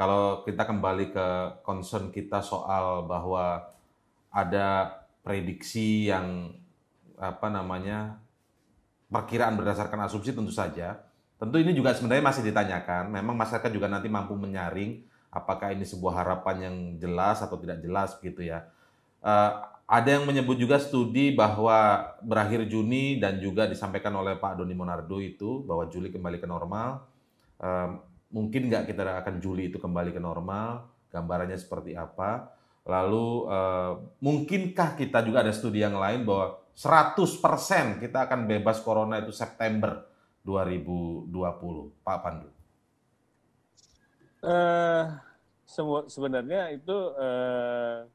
Kalau kita kembali ke concern kita soal bahwa ada prediksi yang apa namanya perkiraan berdasarkan asumsi tentu saja. Tentu ini juga sebenarnya masih ditanyakan. Memang masyarakat juga nanti mampu menyaring apakah ini sebuah harapan yang jelas atau tidak jelas gitu ya. Uh, ada yang menyebut juga studi bahwa berakhir Juni dan juga disampaikan oleh Pak Doni Monardo itu bahwa Juli kembali ke normal mungkin nggak kita akan Juli itu kembali ke normal, gambarannya seperti apa. Lalu eh, mungkinkah kita juga ada studi yang lain bahwa 100% kita akan bebas corona itu September 2020, Pak Pandu? Eh, semua sebenarnya itu eh,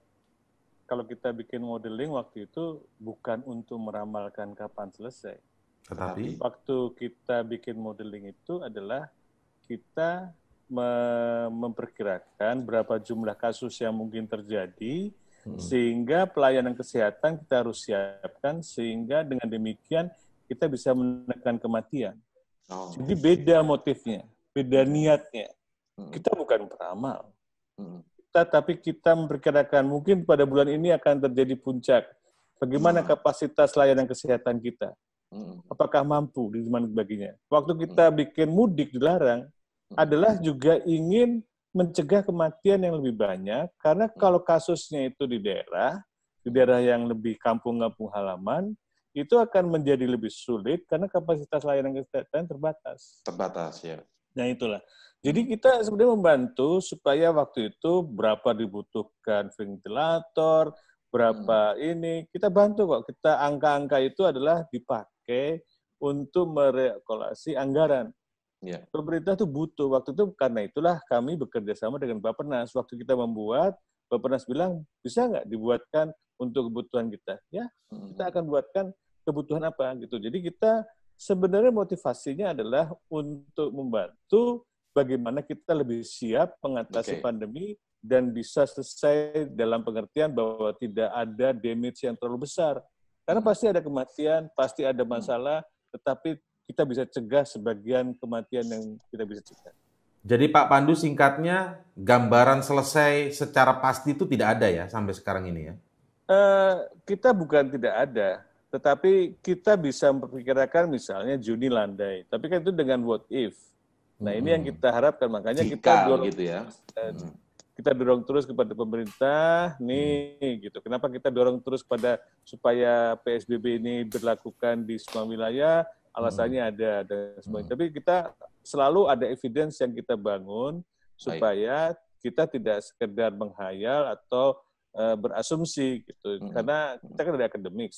kalau kita bikin modeling waktu itu bukan untuk meramalkan kapan selesai. Tetapi, Tetapi waktu kita bikin modeling itu adalah kita memperkirakan berapa jumlah kasus yang mungkin terjadi, hmm. sehingga pelayanan kesehatan kita harus siapkan, sehingga dengan demikian kita bisa menekan kematian. Oh. Jadi beda motifnya, beda niatnya. Hmm. Kita bukan peramal. Hmm. Kita tapi kita memperkirakan mungkin pada bulan ini akan terjadi puncak. Bagaimana hmm. kapasitas layanan kesehatan kita? Hmm. Apakah mampu di mana baginya? Waktu kita hmm. bikin mudik dilarang, adalah juga ingin mencegah kematian yang lebih banyak karena mm. kalau kasusnya itu di daerah, di daerah yang lebih kampung-kampung halaman, itu akan menjadi lebih sulit karena kapasitas layanan kesehatan terbatas. Terbatas ya. Nah itulah. Jadi kita sebenarnya membantu supaya waktu itu berapa dibutuhkan ventilator, berapa hmm. ini kita bantu kok. Kita angka-angka itu adalah dipakai untuk merekolasi anggaran. Ya. Pemerintah tuh butuh. Waktu itu karena itulah kami bekerja sama dengan Bapak Nas. Waktu kita membuat, Bapak Nas bilang, bisa nggak dibuatkan untuk kebutuhan kita? Ya, hmm. kita akan buatkan kebutuhan apa gitu. Jadi kita sebenarnya motivasinya adalah untuk membantu bagaimana kita lebih siap mengatasi okay. pandemi dan bisa selesai dalam pengertian bahwa tidak ada damage yang terlalu besar. Karena hmm. pasti ada kematian, pasti ada hmm. masalah, tetapi kita bisa cegah sebagian kematian yang kita bisa cegah. Jadi Pak Pandu singkatnya gambaran selesai secara pasti itu tidak ada ya sampai sekarang ini ya? Uh, kita bukan tidak ada, tetapi kita bisa memperkirakan misalnya Juni landai. Tapi kan itu dengan what if. Nah hmm. ini yang hmm. kita harapkan makanya Jika, kita dorong gitu ya. Eh, hmm. Kita dorong terus kepada pemerintah nih hmm. gitu. Kenapa kita dorong terus pada supaya PSBB ini berlakukan di semua wilayah? alasannya hmm. ada dan sebagainya. Hmm. Tapi kita selalu ada evidence yang kita bangun supaya Baik. kita tidak sekedar menghayal atau uh, berasumsi gitu. Hmm. Karena kita kan dari hmm.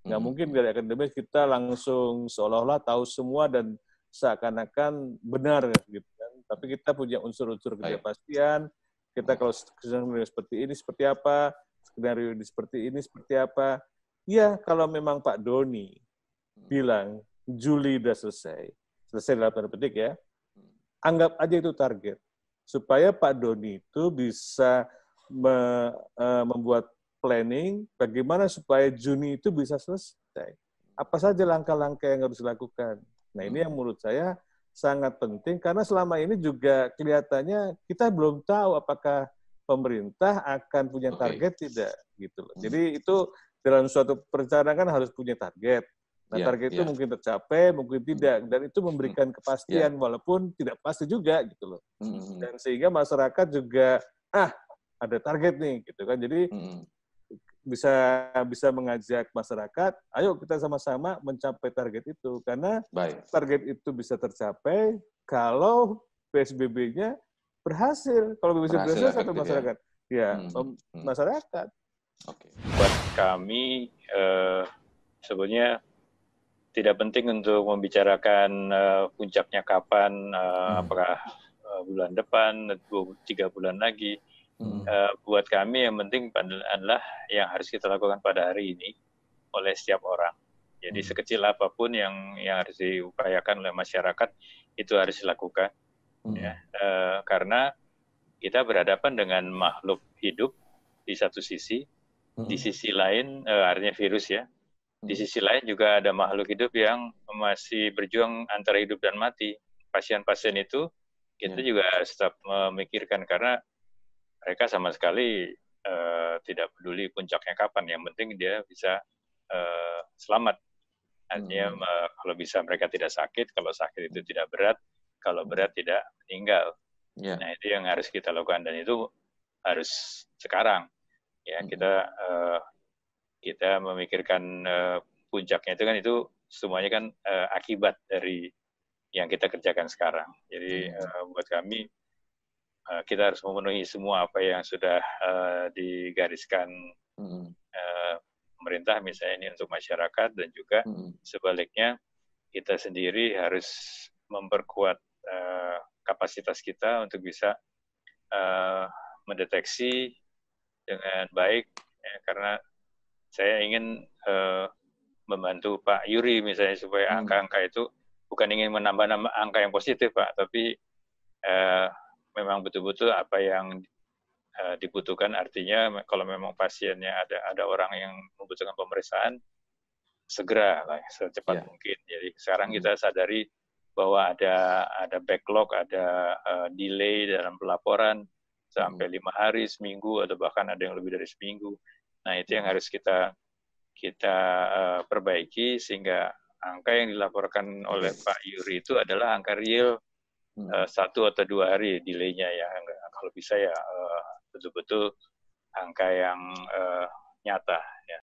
Nggak mungkin dari akademis kita langsung seolah-olah tahu semua dan seakan-akan benar gitu kan. Tapi kita punya unsur-unsur ketidakpastian. Kita kalau skenario seperti ini seperti apa, skenario ini seperti ini seperti apa. Ya, kalau memang Pak Doni hmm. bilang Juli sudah selesai. Selesai dalam tanda petik ya. Anggap aja itu target. Supaya Pak Doni itu bisa me, uh, membuat planning bagaimana supaya Juni itu bisa selesai. Apa saja langkah-langkah yang harus dilakukan. Nah ini yang menurut saya sangat penting karena selama ini juga kelihatannya kita belum tahu apakah pemerintah akan punya target okay. tidak gitu loh. Jadi itu dalam suatu perencanaan kan harus punya target. Nah, yeah, target itu iya. mungkin tercapai, mungkin tidak, hmm. dan itu memberikan hmm. kepastian yeah. walaupun tidak pasti juga gitu loh. mm Dan sehingga masyarakat juga ah ada target nih gitu kan. Jadi mm bisa bisa mengajak masyarakat, ayo kita sama-sama mencapai target itu karena Baik. target itu bisa tercapai kalau PSBB-nya berhasil. Kalau PSBB berhasil, berhasil sampai ya. masyarakat. Ya, ya mm masyarakat. Okay. Buat kami uh, sebenarnya tidak penting untuk membicarakan uh, puncaknya kapan, uh, hmm. apakah uh, bulan depan, dua, tiga bulan lagi. Hmm. Uh, buat kami yang penting adalah yang harus kita lakukan pada hari ini oleh setiap orang. Jadi hmm. sekecil apapun yang yang harus diupayakan oleh masyarakat itu harus dilakukan, hmm. ya, uh, karena kita berhadapan dengan makhluk hidup di satu sisi, hmm. di sisi lain uh, artinya virus ya, di hmm. sisi lain juga ada makhluk hidup yang masih berjuang antara hidup dan mati. Pasien-pasien itu kita yeah. juga tetap memikirkan karena mereka sama sekali uh, tidak peduli puncaknya kapan. Yang penting dia bisa uh, selamat. Artinya hmm. uh, kalau bisa mereka tidak sakit, kalau sakit itu tidak berat, kalau hmm. berat tidak meninggal. Yeah. Nah itu yang harus kita lakukan dan itu harus sekarang. Ya hmm. kita uh, kita memikirkan uh, puncaknya itu kan itu semuanya kan uh, akibat dari yang kita kerjakan sekarang. Jadi uh, buat kami uh, kita harus memenuhi semua apa yang sudah uh, digariskan uh, pemerintah misalnya ini untuk masyarakat dan juga hmm. sebaliknya kita sendiri harus memperkuat uh, kapasitas kita untuk bisa uh, mendeteksi dengan baik ya, karena saya ingin uh, membantu Pak Yuri misalnya supaya hmm. angka-angka itu bukan ingin menambah-nambah angka yang positif Pak, tapi uh, memang betul-betul apa yang uh, dibutuhkan artinya kalau memang pasiennya ada ada orang yang membutuhkan pemeriksaan segera lah secepat yeah. mungkin. Jadi sekarang kita hmm. sadari bahwa ada ada backlog, ada uh, delay dalam pelaporan sampai hmm. lima hari, seminggu atau bahkan ada yang lebih dari seminggu Nah, itu yang iya. harus kita kita uh, perbaiki sehingga angka yang dilaporkan oleh Pak Yuri itu adalah angka real uh, satu atau dua hari delaynya ya. Kalau bisa ya eh, betul-betul angka yang uh, nyata ya.